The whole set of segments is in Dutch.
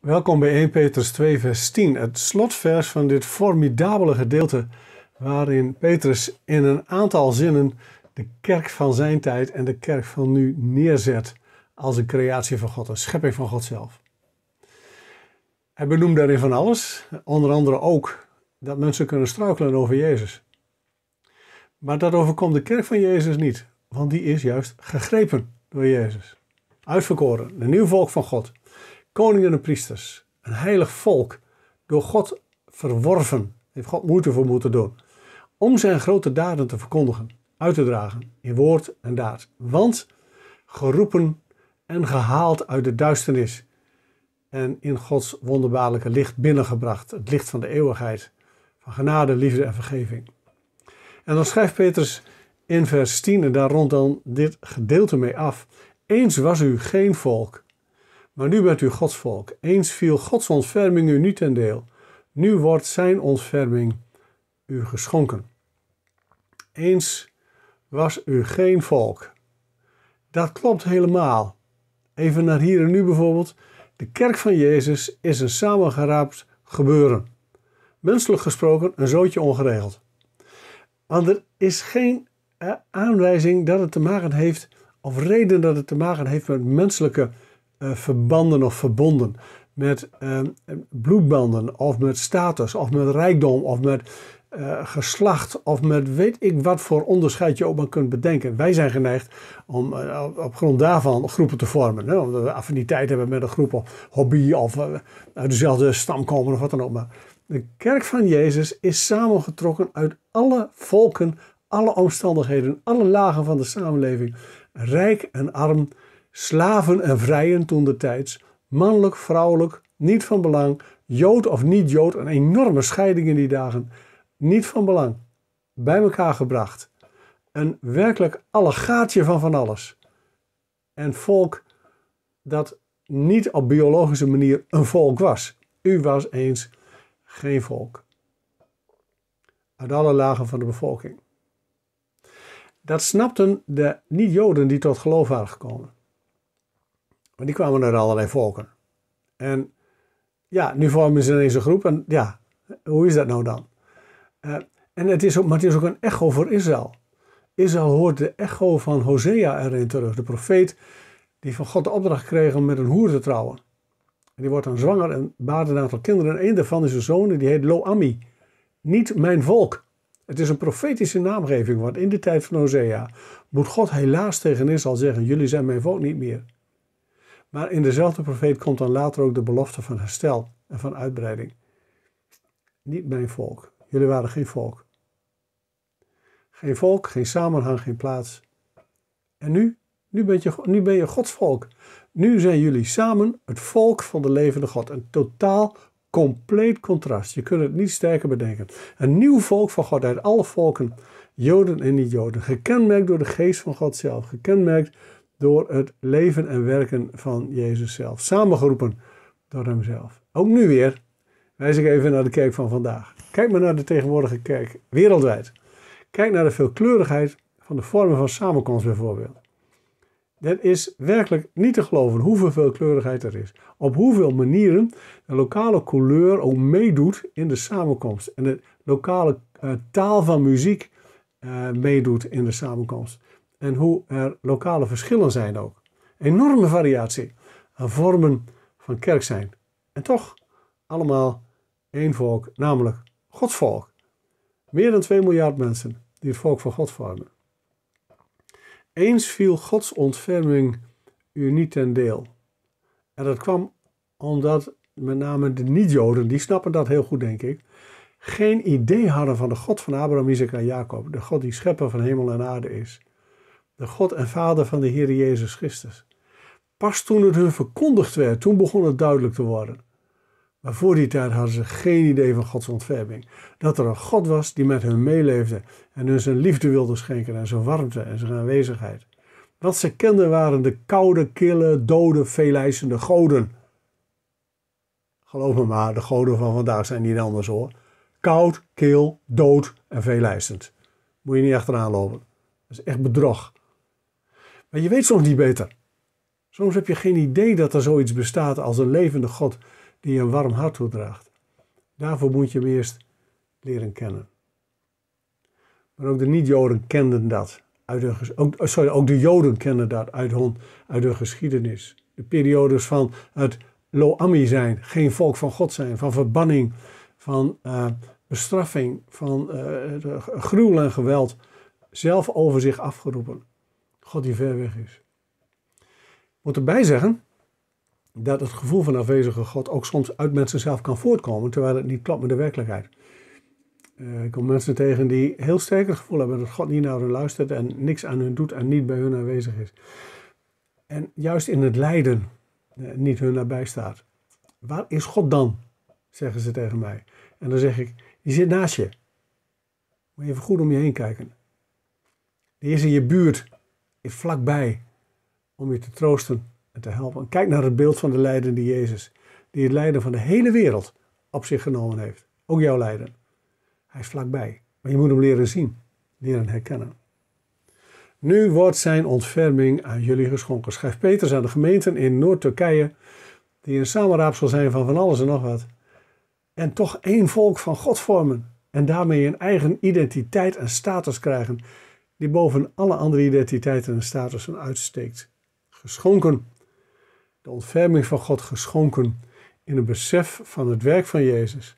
Welkom bij 1 Petrus 2, vers 10, het slotvers van dit formidabele gedeelte, waarin Petrus in een aantal zinnen de kerk van zijn tijd en de kerk van nu neerzet als een creatie van God, een schepping van God zelf. Hij benoemt daarin van alles, onder andere ook dat mensen kunnen struikelen over Jezus. Maar dat overkomt de kerk van Jezus niet, want die is juist gegrepen door Jezus. Uitverkoren, een nieuw volk van God koningen en priesters, een heilig volk, door God verworven, heeft God moeite voor moeten doen, om zijn grote daden te verkondigen, uit te dragen, in woord en daad. Want geroepen en gehaald uit de duisternis en in Gods wonderbaarlijke licht binnengebracht, het licht van de eeuwigheid, van genade, liefde en vergeving. En dan schrijft Petrus in vers 10, en daar rond dan dit gedeelte mee af, eens was u geen volk, maar nu bent u Gods volk. Eens viel Gods ontferming u niet ten deel. Nu wordt zijn ontferming u geschonken. Eens was u geen volk. Dat klopt helemaal. Even naar hier en nu bijvoorbeeld. De kerk van Jezus is een samengeraapt gebeuren. Menselijk gesproken een zootje ongeregeld. Want er is geen eh, aanwijzing dat het te maken heeft, of reden dat het te maken heeft met menselijke uh, verbanden of verbonden met ehm, bloedbanden of met status of met rijkdom of met eh, geslacht of met weet ik wat voor onderscheid je ook maar kunt bedenken. Wij zijn geneigd om eh, op grond daarvan groepen te vormen. Hè? Omdat we affiniteit hebben met een groep of hobby of uit dezelfde stam komen of wat dan ook. Maar de kerk van Jezus is samengetrokken uit alle volken, alle omstandigheden, alle lagen van de samenleving. Rijk en arm, slaven en vrijen toen de tijds, mannelijk, vrouwelijk, niet van belang, jood of niet-jood, een enorme scheiding in die dagen, niet van belang, bij elkaar gebracht. Een werkelijk allegaatje van van alles. En volk dat niet op biologische manier een volk was. U was eens geen volk. Uit alle lagen van de bevolking. Dat snapten de niet-Joden die tot geloof waren gekomen. Maar die kwamen uit allerlei volken. En ja, nu vormen ze ineens een groep. En ja, hoe is dat nou dan? Eh, en het is ook, maar het is ook een echo voor Israël. Israël hoort de echo van Hosea erin terug. De profeet die van God de opdracht kreeg om met een hoer te trouwen. En die wordt dan zwanger en baart een aantal kinderen. En een daarvan is een zoon die heet Loami. Niet mijn volk. Het is een profetische naamgeving, want in de tijd van Hosea moet God helaas tegen Israël zeggen: Jullie zijn mijn volk niet meer. Maar in dezelfde profeet komt dan later ook de belofte van herstel en van uitbreiding. Niet mijn volk. Jullie waren geen volk. Geen volk, geen samenhang, geen plaats. En nu? Nu ben je, nu ben je Gods volk. Nu zijn jullie samen het volk van de levende God. Een totaal, compleet contrast. Je kunt het niet sterker bedenken. Een nieuw volk van God uit alle volken. Joden en niet-Joden. Gekenmerkt door de geest van God zelf. Gekenmerkt door het leven en werken van Jezus zelf. Samengeroepen door Hemzelf. Ook nu weer wijs ik even naar de kerk van vandaag. Kijk maar naar de tegenwoordige kerk wereldwijd. Kijk naar de veelkleurigheid van de vormen van samenkomst bijvoorbeeld. Dat is werkelijk niet te geloven hoeveel veelkleurigheid er is. Op hoeveel manieren de lokale couleur ook meedoet in de samenkomst. En de lokale eh, taal van muziek eh, meedoet in de samenkomst en hoe er lokale verschillen zijn ook. Enorme variatie aan vormen van kerk zijn. En toch allemaal één volk, namelijk Gods volk. Meer dan 2 miljard mensen die het volk van God vormen. Eens viel Gods ontferming u niet ten deel. En dat kwam omdat met name de niet-Joden, die snappen dat heel goed, denk ik, geen idee hadden van de God van Abraham, Isaac en Jacob. De God die schepper van hemel en aarde is de God en Vader van de Heer Jezus Christus. Pas toen het hun verkondigd werd, toen begon het duidelijk te worden. Maar voor die tijd hadden ze geen idee van Gods ontferming. Dat er een God was die met hen meeleefde en hun zijn liefde wilde schenken en zijn warmte en zijn aanwezigheid. Wat ze kenden waren de koude, kille, dode, veelijzende goden. Geloof me maar, de goden van vandaag zijn niet anders hoor. Koud, keel, dood en veelijzend. Moet je niet achteraan lopen. Dat is echt bedrog. Maar je weet soms niet beter. Soms heb je geen idee dat er zoiets bestaat als een levende God die je een warm hart toedraagt. Daarvoor moet je hem eerst leren kennen. Maar ook de niet-Joden kenden dat. Uit de, ook, eh, sorry, ook de Joden kenden dat uit hun, uit hun geschiedenis. De periodes van het loami zijn, geen volk van God zijn, van verbanning, van eh, bestraffing, van uh, gruwel en geweld, zelf over zich afgeroepen. God die ver weg is. Ik moet erbij zeggen dat het gevoel van afwezige God ook soms uit mensen zelf kan voortkomen, terwijl het niet klopt met de werkelijkheid. Eh, ik kom mensen tegen die heel sterk het gevoel hebben dat God niet naar hen luistert en niks aan hun doet en niet bij hun aanwezig is. En juist in het lijden eh, niet hun nabij staat. Waar is God dan? zeggen ze tegen mij. En dan zeg ik, die zit naast je. Moet je even goed om je heen kijken. Die is in je buurt is vlakbij om je te troosten en te helpen. kijk naar het beeld van de Leidende Jezus, die het lijden van de hele wereld op zich genomen heeft. Ook jouw lijden. Hij is vlakbij, maar je moet hem leren zien, leren herkennen. Nu wordt zijn ontferming aan jullie geschonken, schrijft Petrus aan de gemeenten in Noord-Turkije, die een samenraapsel zijn van van alles en nog wat. En toch één volk van God vormen en daarmee een eigen identiteit en status krijgen die boven alle andere identiteiten en statussen uitsteekt. Geschonken. De ontferming van God geschonken in het besef van het werk van Jezus,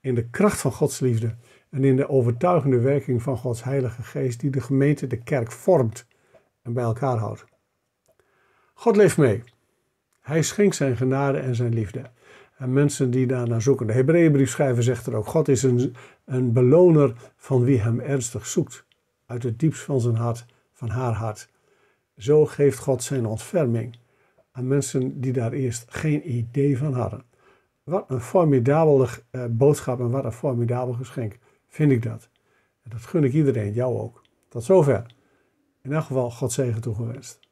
in de kracht van Gods liefde en in de overtuigende werking van Gods Heilige Geest die de gemeente, de kerk vormt en bij elkaar houdt. God leeft mee. Hij schenkt zijn genade en zijn liefde. En mensen die daarna zoeken. De Hebreeënbriefschrijver zegt er ook: God is een, een beloner van wie hem ernstig zoekt uit het diepst van zijn hart, van haar hart. Zo geeft God zijn ontferming aan mensen die daar eerst geen idee van hadden. Wat een formidabele eh, boodschap en wat een formidabel geschenk, vind ik dat. En dat gun ik iedereen, jou ook. Tot zover. In elk geval, God zegen toegewenst.